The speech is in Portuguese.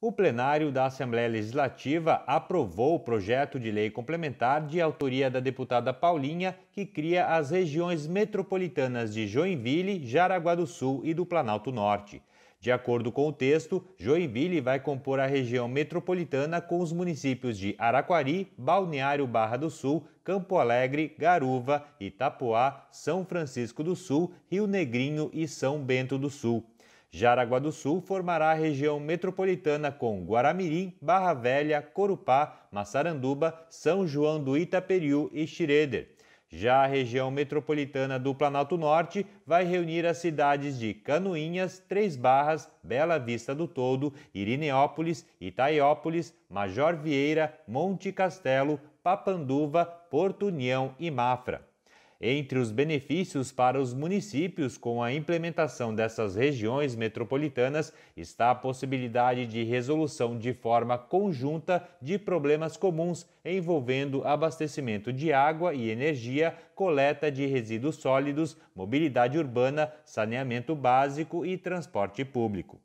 O plenário da Assembleia Legislativa aprovou o projeto de lei complementar de autoria da deputada Paulinha, que cria as regiões metropolitanas de Joinville, Jaraguá do Sul e do Planalto Norte. De acordo com o texto, Joinville vai compor a região metropolitana com os municípios de Araquari, Balneário Barra do Sul, Campo Alegre, Garuva, Itapoá, São Francisco do Sul, Rio Negrinho e São Bento do Sul. Jaraguá do Sul formará a região metropolitana com Guaramirim, Barra Velha, Corupá, Massaranduba, São João do Itaperiú e Xireder. Já a região metropolitana do Planalto Norte vai reunir as cidades de Canoinhas, Três Barras, Bela Vista do Todo, Irineópolis, Itaiópolis, Major Vieira, Monte Castelo, Papanduva, Porto União e Mafra. Entre os benefícios para os municípios com a implementação dessas regiões metropolitanas está a possibilidade de resolução de forma conjunta de problemas comuns envolvendo abastecimento de água e energia, coleta de resíduos sólidos, mobilidade urbana, saneamento básico e transporte público.